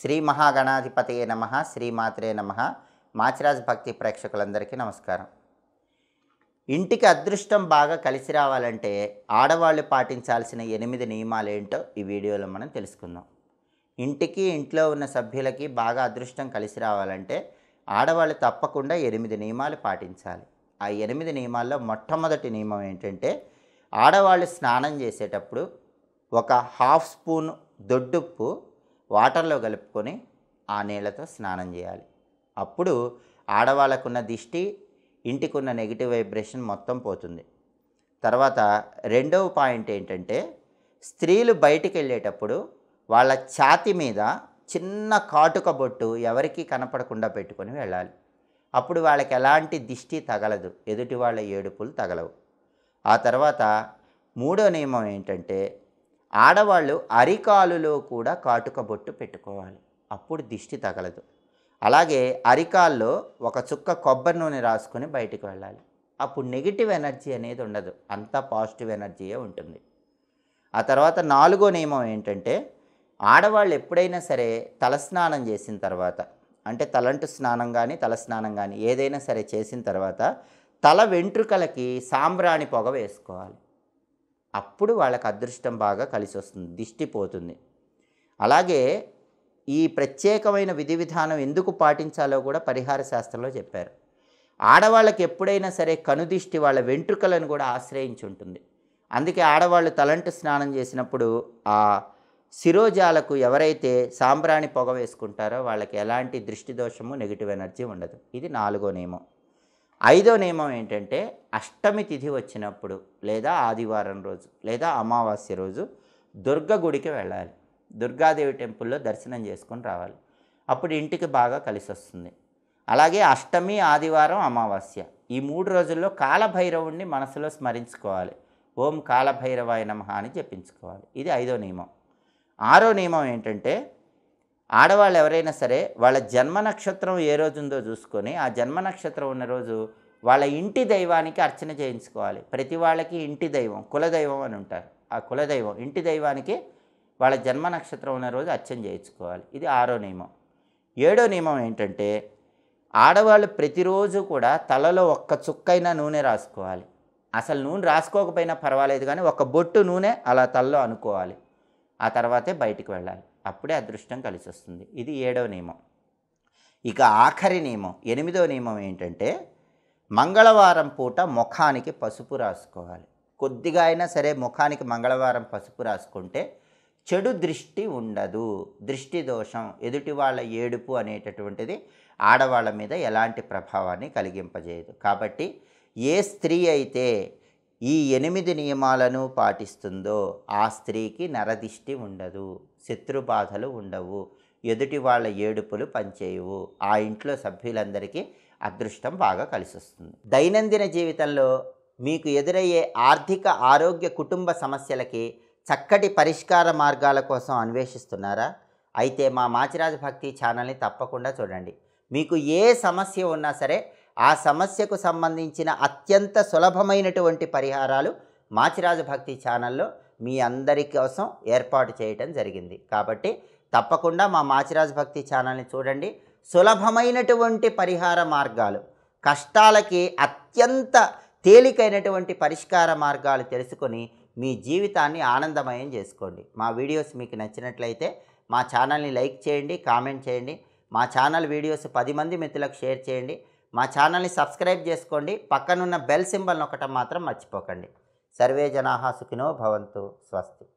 శ్రీ మహాగణాధిపతయే నమ శ్రీమాత్రే నమ మాచిరాజ్ భక్తి ప్రేక్షకులందరికీ నమస్కారం ఇంటికి అదృష్టం బాగా కలిసి రావాలంటే ఆడవాళ్ళు పాటించాల్సిన ఎనిమిది నియమాలు ఏంటో ఈ వీడియోలో మనం తెలుసుకుందాం ఇంటికి ఇంట్లో ఉన్న సభ్యులకి బాగా అదృష్టం కలిసి రావాలంటే ఆడవాళ్ళు తప్పకుండా ఎనిమిది నియమాలు పాటించాలి ఆ ఎనిమిది నియమాల్లో మొట్టమొదటి నియమం ఏంటంటే ఆడవాళ్ళు స్నానం చేసేటప్పుడు ఒక హాఫ్ స్పూన్ దొడ్డుప్పు వాటర్లో కలుపుకొని ఆ నీళ్ళతో స్నానం చేయాలి అప్పుడు ఆడవాళ్ళకున్న దిష్టి ఇంటికున్న నెగిటివ్ వైబ్రేషన్ మొత్తం పోతుంది తర్వాత రెండవ పాయింట్ ఏంటంటే స్త్రీలు బయటికి వెళ్ళేటప్పుడు వాళ్ళ ఛాతి మీద చిన్న కాటుక బొట్టు ఎవరికీ కనపడకుండా పెట్టుకొని వెళ్ళాలి అప్పుడు వాళ్ళకి ఎలాంటి దిష్టి తగలదు ఎదుటి వాళ్ళ ఏడుపులు తగలవు ఆ తర్వాత మూడో నియమం ఏంటంటే ఆడవాళ్ళు అరికాలులో కూడా కాటుక బొట్టు పెట్టుకోవాలి అప్పుడు దిష్టి తగలదు అలాగే అరికాల్లో ఒక చుక్క కొబ్బరి నూనె రాసుకొని బయటికి వెళ్ళాలి అప్పుడు నెగిటివ్ ఎనర్జీ అనేది ఉండదు అంతా పాజిటివ్ ఎనర్జీయే ఉంటుంది ఆ తర్వాత నాలుగో నియమం ఏంటంటే ఆడవాళ్ళు ఎప్పుడైనా సరే తలస్నానం చేసిన తర్వాత అంటే తలంటు స్నానం కానీ తలస్నానం కానీ ఏదైనా సరే చేసిన తర్వాత తల వెంట్రుకలకి సాంబ్రాణి పొగ వేసుకోవాలి అప్పుడు వాళ్ళకి అదృష్టం బాగా కలిసి వస్తుంది దిష్టి పోతుంది అలాగే ఈ ప్రత్యేకమైన విధి విధానం ఎందుకు పాటించాలో కూడా పరిహార శాస్త్రంలో చెప్పారు ఆడవాళ్ళకి ఎప్పుడైనా సరే కనుదిష్టి వాళ్ళ వెంట్రుకలను కూడా ఆశ్రయించి ఉంటుంది అందుకే ఆడవాళ్ళు తలంటు స్నానం చేసినప్పుడు ఆ శిరోజాలకు ఎవరైతే సాంబ్రాణి పొగ వేసుకుంటారో వాళ్ళకి ఎలాంటి దృష్టి దోషము నెగిటివ్ ఎనర్జీ ఉండదు ఇది నాలుగో నియమం ఐదో నియమం ఏంటంటే అష్టమి తిథి వచ్చినప్పుడు లేదా ఆదివారం రోజు లేదా అమావాస్య రోజు దుర్గ గుడికి వెళ్ళాలి దుర్గాదేవి టెంపుల్లో దర్శనం చేసుకొని రావాలి అప్పుడు ఇంటికి బాగా కలిసి వస్తుంది అలాగే అష్టమి ఆదివారం అమావాస్య ఈ మూడు రోజుల్లో కాలభైరవుణ్ణి మనసులో స్మరించుకోవాలి ఓం కాలభైరవాయ నమ అని జపించుకోవాలి ఇది ఐదో నియమం ఆరో నియమం ఏంటంటే ఆడవాళ్ళు ఎవరైనా సరే వాళ్ళ జన్మ నక్షత్రం ఏ రోజు ఉందో చూసుకొని ఆ జన్మ నక్షత్రం ఉన్న రోజు వాళ్ళ ఇంటి దైవానికి అర్చన చేయించుకోవాలి ప్రతి వాళ్ళకి ఇంటి దైవం కులదైవం అని ఉంటారు ఆ కులదైవం ఇంటి దైవానికి వాళ్ళ జన్మ నక్షత్రం ఉన్న రోజు అర్చన చేయించుకోవాలి ఇది ఆరో నియమం ఏడో నియమం ఏంటంటే ఆడవాళ్ళు ప్రతిరోజు కూడా తలలో ఒక్క చుక్కైనా నూనె రాసుకోవాలి అసలు నూనె రాసుకోకపోయినా పర్వాలేదు కానీ ఒక బొట్టు నూనె అలా తలలో అనుకోవాలి ఆ తర్వాతే బయటికి వెళ్ళాలి అప్పుడే అదృష్టం కలిసి వస్తుంది ఇది ఏడవ నియమం ఇక ఆఖరి నియమం ఎనిమిదవ నియమం ఏంటంటే మంగళవారం పూట ముఖానికి పసుపు రాసుకోవాలి కొద్దిగా అయినా సరే ముఖానికి మంగళవారం పసుపు రాసుకుంటే చెడు దృష్టి ఉండదు దృష్టి దోషం ఎదుటి వాళ్ళ ఏడుపు అనేటటువంటిది ఆడవాళ్ళ మీద ఎలాంటి ప్రభావాన్ని కలిగింపజేయదు కాబట్టి ఏ స్త్రీ అయితే ఈ ఎనిమిది నియమాలను పాటిస్తుందో ఆ స్త్రీకి నరదిష్టి ఉండదు శత్రుబాధలు ఉండవు ఎదుటి వాళ్ళ ఏడుపులు పనిచేయవు ఆ ఇంట్లో సభ్యులందరికీ అదృష్టం బాగా వస్తుంది దైనందిన జీవితంలో మీకు ఎదురయ్యే ఆర్థిక ఆరోగ్య కుటుంబ సమస్యలకి చక్కటి పరిష్కార మార్గాల కోసం అన్వేషిస్తున్నారా అయితే మా మాచిరాజ భక్తి ఛానల్ని తప్పకుండా చూడండి మీకు ఏ సమస్య ఉన్నా సరే ఆ సమస్యకు సంబంధించిన అత్యంత సులభమైనటువంటి పరిహారాలు మాచిరాజు భక్తి ఛానల్లో మీ అందరి కోసం ఏర్పాటు చేయటం జరిగింది కాబట్టి తప్పకుండా మా మాచిరాజు భక్తి ఛానల్ని చూడండి సులభమైనటువంటి పరిహార మార్గాలు కష్టాలకి అత్యంత తేలికైనటువంటి పరిష్కార మార్గాలు తెలుసుకొని మీ జీవితాన్ని ఆనందమయం చేసుకోండి మా వీడియోస్ మీకు నచ్చినట్లయితే మా ఛానల్ని లైక్ చేయండి కామెంట్ చేయండి మా ఛానల్ వీడియోస్ పది మంది మిత్రులకు షేర్ చేయండి మా ఛానల్ని సబ్స్క్రైబ్ చేసుకోండి పక్కనున్న బెల్ సింబల్ ఒకటం మాత్రం మర్చిపోకండి సర్వే జనాహా సుఖినో భవంతు స్వస్తి